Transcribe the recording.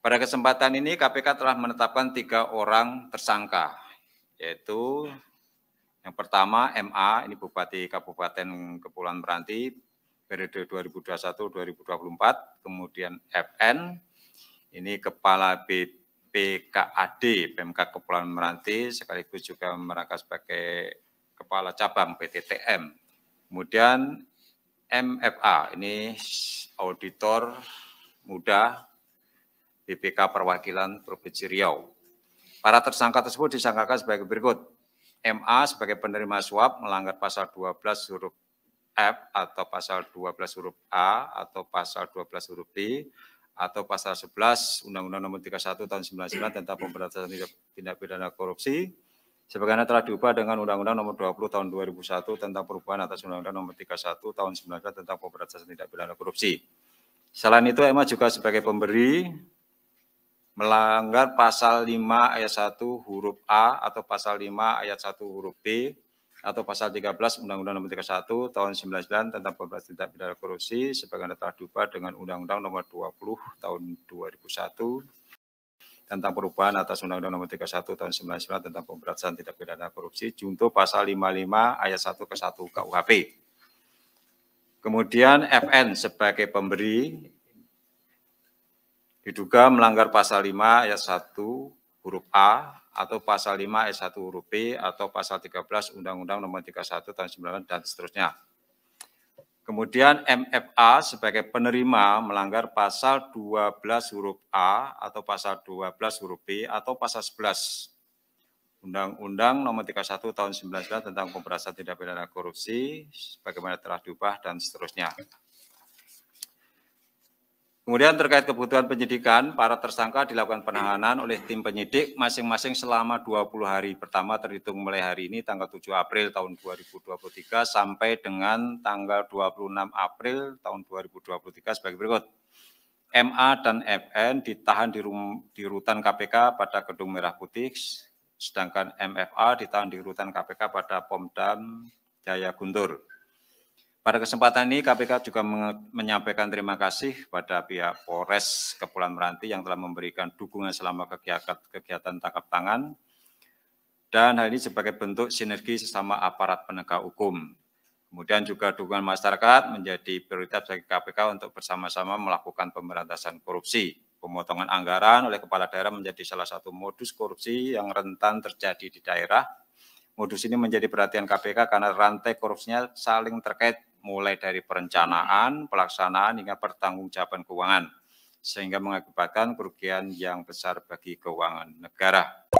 Pada kesempatan ini KPK telah menetapkan tiga orang tersangka, yaitu yang pertama MA, ini Bupati Kabupaten Kepulauan Meranti, periode 2021-2024, kemudian FN, ini Kepala BPKAD, PMK Kepulauan Meranti, sekaligus juga merangkap sebagai Kepala Cabang PTTM. Kemudian MFA, ini Auditor Muda BPK Perwakilan Provinsi Riau. Para tersangka tersebut disangkakan sebagai berikut. MA sebagai penerima suap melanggar pasal 12 huruf F atau pasal 12 huruf A atau pasal 12 huruf B atau pasal 11 Undang-Undang Nomor 31 Tahun 99 tentang Pemberantasan Tindak Pidana Korupsi sebagaimana telah diubah dengan Undang-Undang Nomor 20 Tahun 2001 tentang perubahan atas Undang-Undang Nomor 31 Tahun 99 tentang Pemberantasan Tindak Pidana Korupsi. Selain itu, EMA juga sebagai pemberi melanggar pasal 5 ayat 1 huruf A atau pasal 5 ayat 1 huruf B atau pasal 13 Undang-Undang Nomor 31 tahun 99 tentang pemberantasan tindak pidana korupsi sebagaimana telah diubah dengan Undang-Undang Nomor 20 tahun 2001 tentang perubahan atas Undang-Undang Nomor 31 tahun 99 tentang pemberantasan tindak pidana korupsi junto pasal 55 ayat 1 ke 1 KUHP. Kemudian FN sebagai pemberi diduga melanggar pasal 5 ayat 1 huruf A atau pasal 5 ayat 1 huruf B atau pasal 13 Undang-Undang Nomor 31 tahun 19 dan seterusnya. Kemudian MFA sebagai penerima melanggar pasal 12 huruf A atau pasal 12 huruf B atau pasal 11 Undang-Undang Nomor 31 Tahun 19 tentang Pemberantasan Tindak Pidana Korupsi sebagaimana telah diubah dan seterusnya. Kemudian terkait kebutuhan penyidikan, para tersangka dilakukan penahanan oleh tim penyidik masing-masing selama 20 hari pertama terhitung mulai hari ini tanggal 7 April tahun 2023 sampai dengan tanggal 26 April tahun 2023 sebagai berikut. MA dan FN ditahan di, rum, di rutan KPK pada Gedung Merah Putih, sedangkan MFA ditahan di rutan KPK pada Pomdam Jaya Guntur. Pada kesempatan ini KPK juga menyampaikan terima kasih pada pihak Polres Kepulauan Meranti yang telah memberikan dukungan selama kegiatan, kegiatan tangkap tangan dan hal ini sebagai bentuk sinergi sesama aparat penegak hukum. Kemudian juga dukungan masyarakat menjadi prioritas bagi KPK untuk bersama-sama melakukan pemberantasan korupsi. Pemotongan anggaran oleh kepala daerah menjadi salah satu modus korupsi yang rentan terjadi di daerah. Modus ini menjadi perhatian KPK karena rantai korupsinya saling terkait mulai dari perencanaan, pelaksanaan hingga pertanggungjawaban keuangan sehingga mengakibatkan kerugian yang besar bagi keuangan negara.